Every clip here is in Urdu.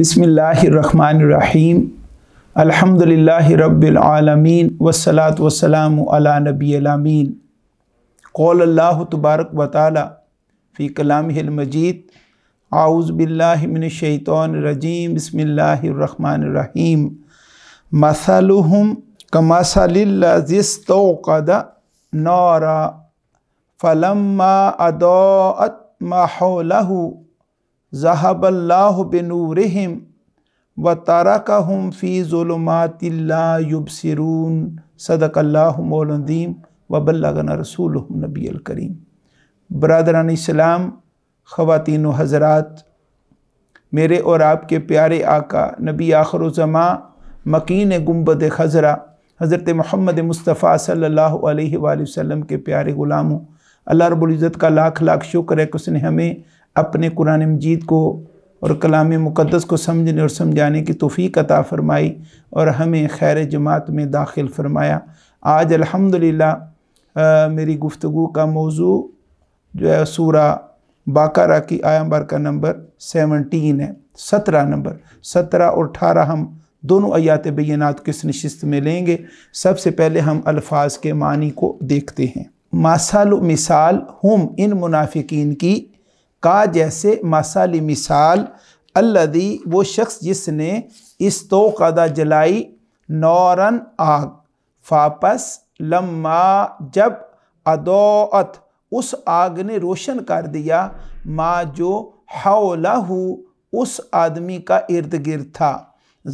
بسم الله الرحمن الرحيم الحمد لله رب العالمين والصلاة والسلام على نبی الأمين قول الله تبارك وتعالى في كلامه المجيد اعوذ بالله من الشيطان الرجيم بسم الله الرحمن الرحيم مثلهم كمثل الذي استوقد نارا فلما أضاءت ما حوله ذہب اللہ بنورہم و تارکہم فی ظلمات اللہ علم صدق اللہ مولندیم و بلا غن نبی الکریم برادران اسلام خواتین و حضرات میرے اور آپ کے پیارے آقا نبی آخر و زماں مکین گمبد خزرہ حضرت محمد مصطفیٰ صلی اللہ علیہ وآلہ وسلم کے پیارے غلاموں اللہ رب العزت کا لاکھ لاکھ شکر ہے کہ اس نے ہمیں اپنے قرآن مجید کو اور کلام مقدس کو سمجھنے اور سمجھانے کی توفیق عطا فرمائی اور ہمیں خیر جماعت میں داخل فرمایا آج الحمدللہ میری گفتگو کا موضوع جو ہے سورہ باقارہ کی آئمبر کا نمبر سیونٹین ہے سترہ نمبر سترہ اور اٹھارہ ہم دونوں آیات بینات کس نشست میں لیں گے سب سے پہلے ہم الفاظ کے معنی کو دیکھتے ہیں ماسال و مثال ہم ان منافقین کی کا جیسے مثالی مثال الدی وہ شخص جس نے اس تو استوقا جلائی نورن آگ فاپس لما جب ادوت اس آگ نے روشن کر دیا ما جو حولہ اس آدمی کا ارد گرد تھا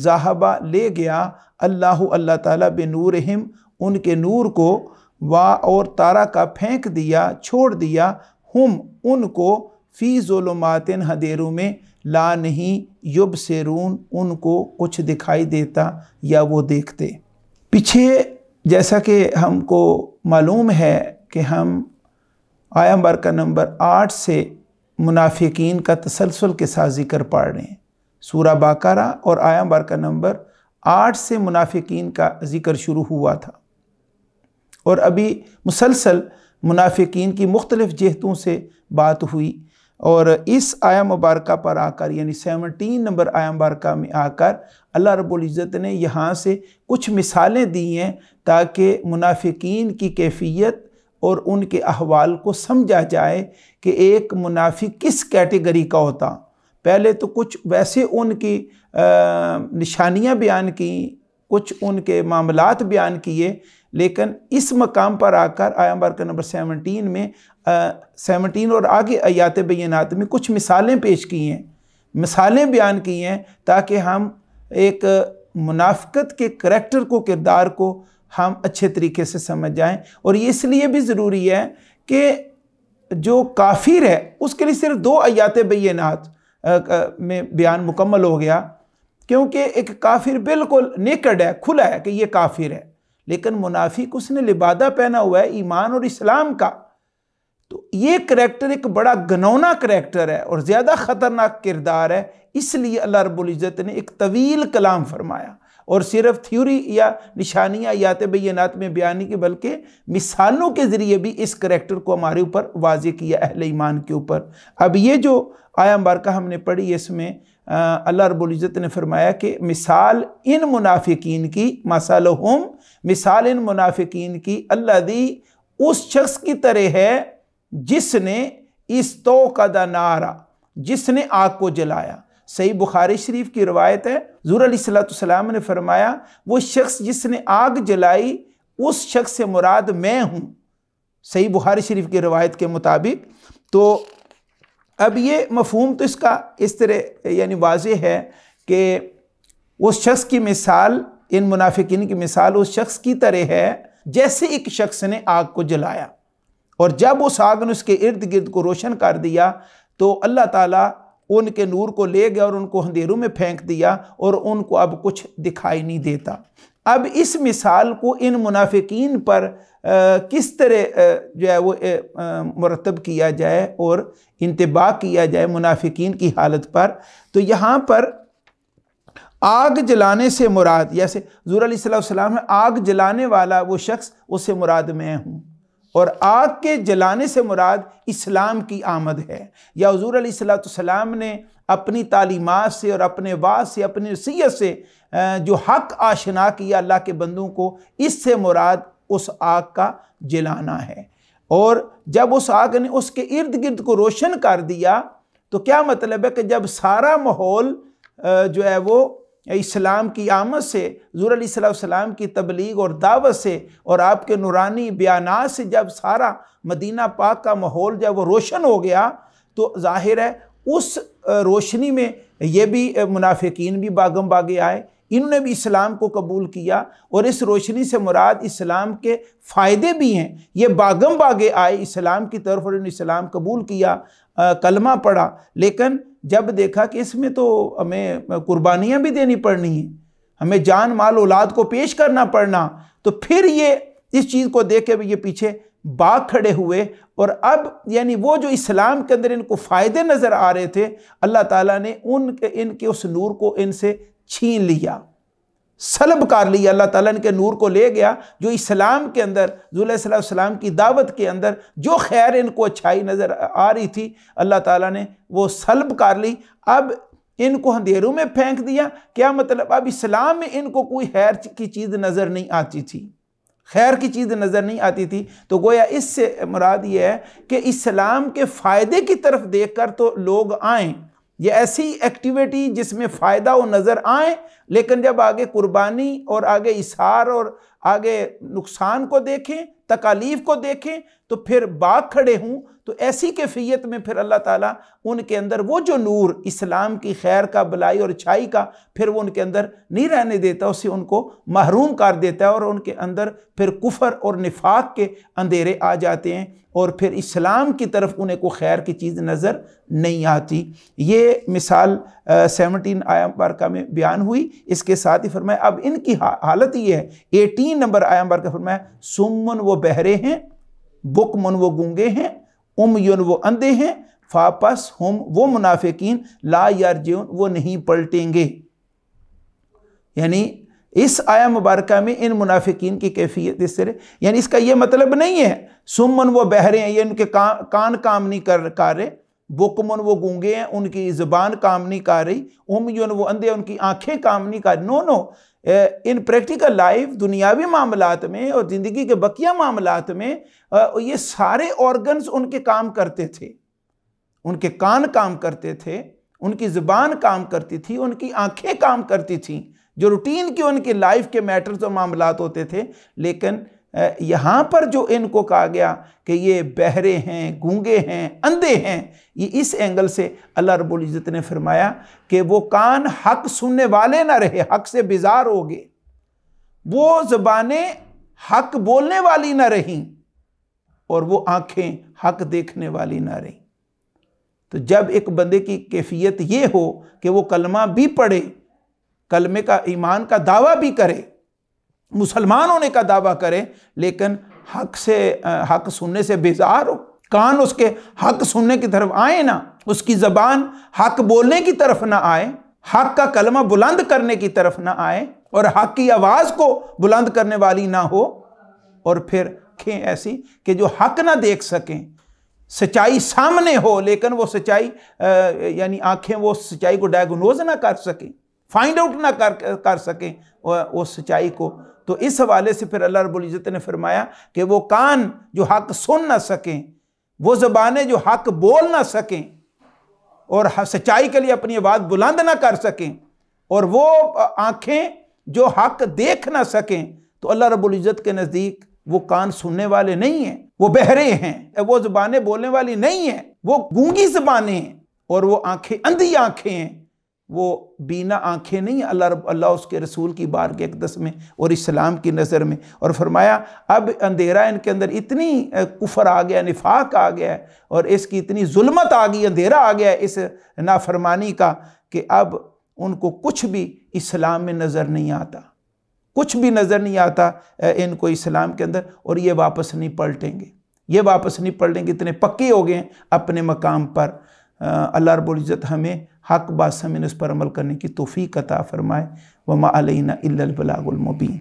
ذاہبہ لے گیا اللہ اللہ تعالیٰ بے نورہم ان کے نور کو وا اور تارا کا پھینک دیا چھوڑ دیا ہم ان کو فی ظلمات ہدیروں میں لا نہیں یب سیرون ان کو کچھ دکھائی دیتا یا وہ دیکھتے پیچھے جیسا کہ ہم کو معلوم ہے کہ ہم آیا بار کا نمبر آٹھ سے منافقین کا تسلسل کے ساتھ ذکر پڑھ رہے ہیں سورہ باقارہ اور آیا بار کا نمبر آٹھ سے منافقین کا ذکر شروع ہوا تھا اور ابھی مسلسل منافقین کی مختلف جہتوں سے بات ہوئی اور اس آیا مبارکہ پر آ کر یعنی سیونٹین نمبر آیا مبارکہ میں آ کر اللہ رب العزت نے یہاں سے کچھ مثالیں دی ہیں تاکہ منافقین کی کیفیت اور ان کے احوال کو سمجھا جائے کہ ایک منافق کس کیٹیگری کا ہوتا پہلے تو کچھ ویسے ان کی نشانیاں بیان کیں کچھ ان کے معاملات بیان کیے لیکن اس مقام پر آ کر آیا بارکر نمبر سیونٹین میں سیونٹین اور آگے آیات بینات میں کچھ مثالیں پیش کی ہیں مثالیں بیان کی ہیں تاکہ ہم ایک منافقت کے کریکٹر کو کردار کو ہم اچھے طریقے سے سمجھ جائیں اور یہ اس لیے بھی ضروری ہے کہ جو کافر ہے اس کے لیے صرف دو آیات بینات میں بیان مکمل ہو گیا کیونکہ ایک کافر بالکل نیکڈ ہے کھلا ہے کہ یہ کافر ہے لیکن منافق اس نے لبادہ پہنا ہوا ہے ایمان اور اسلام کا تو یہ کریکٹر ایک بڑا گنونا کریکٹر ہے اور زیادہ خطرناک کردار ہے اس لیے اللہ رب العزت نے ایک طویل کلام فرمایا اور صرف تھیوری یا نشانیاں یات بیہ میں بیانی کی بلکہ مثالوں کے ذریعے بھی اس کریکٹر کو ہمارے اوپر واضح کیا اہل ایمان کے اوپر اب یہ جو آیا مبارکہ ہم نے پڑھی اس میں اللہ رب العزت نے فرمایا کہ مثال ان منافقین کی مثال مثال ان منافقین کی اللہ دی اس شخص کی طرح ہے جس نے اس توقع نارا جس نے آگ کو جلایا صحیح بخاری شریف کی روایت ہے حضور علیہ صلاۃ السلام نے فرمایا وہ شخص جس نے آگ جلائی اس شخص سے مراد میں ہوں صحیح بخاری شریف کی روایت کے مطابق تو اب یہ مفہوم تو اس کا اس طرح یعنی واضح ہے کہ اس شخص کی مثال ان منافقین کی مثال اس شخص کی طرح ہے جیسے ایک شخص نے آگ کو جلایا اور جب اس آگ نے اس کے ارد گرد کو روشن کر دیا تو اللہ تعالیٰ ان کے نور کو لے گیا اور ان کو اندھیروں میں پھینک دیا اور ان کو اب کچھ دکھائی نہیں دیتا اب اس مثال کو ان منافقین پر کس طرح جو ہے وہ مرتب کیا جائے اور انتباہ کیا جائے منافقین کی حالت پر تو یہاں پر آگ جلانے سے مراد جیسے یعنی حضور علیہ السلام ہے آگ جلانے والا وہ شخص اس سے مراد میں ہوں اور آگ کے جلانے سے مراد اسلام کی آمد ہے یا حضور علیہ السلام نے اپنی تعلیمات سے اور اپنے واضح سے اپنی رسی سے جو حق آشنا کیا اللہ کے بندوں کو اس سے مراد اس آگ کا جلانا ہے اور جب اس آگ نے اس کے ارد گرد کو روشن کر دیا تو کیا مطلب ہے کہ جب سارا ماحول جو ہے وہ اسلام کی آمد سے حضور علیہ السلام کی تبلیغ اور دعوت سے اور آپ کے نورانی بیانات سے جب سارا مدینہ پاک کا ماحول جب وہ روشن ہو گیا تو ظاہر ہے اس روشنی میں یہ بھی منافقین بھی باغم باغے آئے انہوں نے بھی اسلام کو قبول کیا اور اس روشنی سے مراد اسلام کے فائدے بھی ہیں یہ باغم باغے آئے اسلام کی طرف اور انہوں نے اسلام قبول کیا کلمہ پڑا لیکن جب دیکھا کہ اس میں تو ہمیں قربانیاں بھی دینی پڑنی ہیں ہمیں جان مال اولاد کو پیش کرنا پڑنا تو پھر یہ اس چیز کو دیکھ کے یہ پیچھے باغ کھڑے ہوئے اور اب یعنی وہ جو اسلام کے اندر ان کو فائدے نظر آ رہے تھے اللہ تعالیٰ نے ان کے ان کے اس نور کو ان سے چھین لیا سلب کر لی اللہ تعالیٰ ان کے نور کو لے گیا جو اسلام کے اندر زو صلی اللہ کی دعوت کے اندر جو خیر ان کو اچھائی نظر آ رہی تھی اللہ تعالیٰ نے وہ سلب کر لی اب ان کو اندھیروں میں پھینک دیا کیا مطلب اب اسلام میں ان کو کوئی خیر کی چیز نظر نہیں آتی تھی خیر کی چیز نظر نہیں آتی تھی تو گویا اس سے مراد یہ ہے کہ اسلام کے فائدے کی طرف دیکھ کر تو لوگ آئیں یہ ایسی ایکٹیویٹی جس میں فائدہ وہ نظر آئیں لیکن جب آگے قربانی اور آگے اشار اور آگے نقصان کو دیکھیں تکالیف کو دیکھیں تو پھر باغ کھڑے ہوں تو ایسی کیفیت میں پھر اللہ تعالیٰ ان کے اندر وہ جو نور اسلام کی خیر کا بلائی اور چھائی کا پھر وہ ان کے اندر نہیں رہنے دیتا اسے ان کو محروم کر دیتا ہے اور ان کے اندر پھر کفر اور نفاق کے اندھیرے آ جاتے ہیں اور پھر اسلام کی طرف انہیں کو خیر کی چیز نظر نہیں آتی یہ مثال سیونٹین آیا بارکہ میں بیان ہوئی اس کے ساتھ ہی فرمائے اب ان کی حالت یہ ہے ایٹین تین نمبر آیا مبارک کا فرمایا سمن وہ بہرے ہیں بکمن وہ گونگے ہیں امیون وہ اندے ہیں فاپس ہم وہ منافقین لا یارجیون وہ نہیں پلٹیں گے یعنی اس آیا مبارکہ میں ان منافقین کی کیفیت اس طرح یعنی اس کا یہ مطلب نہیں ہے سمن وہ بہرے ہیں یہ ان کے کان کام نہیں کر رہے بکمن وہ گونگے ہیں ان کی زبان کام نہیں کر رہی امیون وہ اندھے ان کی آنکھیں کام نہیں کر رہی نو نو ان پریکٹیکل لائف دنیاوی معاملات میں اور زندگی کے بقیہ معاملات میں یہ سارے آرگنز ان کے کام کرتے تھے ان کے کان کام کرتے تھے ان کی زبان کام کرتی تھی ان کی آنکھیں کام کرتی تھیں جو روٹین کی ان کی لائف کے میٹرز اور معاملات ہوتے تھے لیکن یہاں پر جو ان کو کہا گیا کہ یہ بہرے ہیں گونگے ہیں اندھے ہیں یہ اس اینگل سے اللہ رب العزت نے فرمایا کہ وہ کان حق سننے والے نہ رہے حق سے بزار ہو گئے وہ زبانیں حق بولنے والی نہ رہیں اور وہ آنکھیں حق دیکھنے والی نہ رہیں تو جب ایک بندے کی کیفیت یہ ہو کہ وہ کلمہ بھی پڑھے کلمے کا ایمان کا دعویٰ بھی کرے مسلمان ہونے کا دعویٰ کرے لیکن حق سے حق سننے سے بیزار ہو کان اس کے حق سننے کی طرف آئے نہ اس کی زبان حق بولنے کی طرف نہ آئے حق کا کلمہ بلند کرنے کی طرف نہ آئے اور حق کی آواز کو بلند کرنے والی نہ ہو اور پھر کھیں ایسی کہ جو حق نہ دیکھ سکیں سچائی سامنے ہو لیکن وہ سچائی یعنی آنکھیں وہ سچائی کو ڈائگنوز نہ کر سکیں فائنڈ آؤٹ نہ کر کر سکیں اس سچائی کو تو اس حوالے سے پھر اللہ رب العزت نے فرمایا کہ وہ کان جو حق سن نہ سکیں وہ زبانیں جو حق بول نہ سکیں اور سچائی کے لیے اپنی آواز بلند نہ کر سکیں اور وہ آنکھیں جو حق دیکھ نہ سکیں تو اللہ رب العزت کے نزدیک وہ کان سننے والے نہیں ہیں وہ بہرے ہیں وہ زبانیں بولنے والی نہیں ہیں وہ گونگی زبانیں ہیں اور وہ آنکھیں اندھی آنکھیں ہیں وہ بینا آنکھیں نہیں اللہ رب اللہ اس کے رسول کی بار کے اقدس میں اور اسلام کی نظر میں اور فرمایا اب اندھیرا ان کے اندر اتنی کفر آ گیا نفاق آ گیا ہے اور اس کی اتنی ظلمت آ گئی اندھیرا آ گیا ہے اس نافرمانی کا کہ اب ان کو کچھ بھی اسلام میں نظر نہیں آتا کچھ بھی نظر نہیں آتا ان کو اسلام کے اندر اور یہ واپس نہیں پلٹیں گے یہ واپس نہیں پلٹیں گے اتنے پکے ہو گئے ہیں اپنے مقام پر اللہ رب العزت ہمیں حق بات سمین اس پر عمل کرنے کی توفیق عطا فرمائے وَمَا عَلَيْنَا إِلَّا البلاغ المبین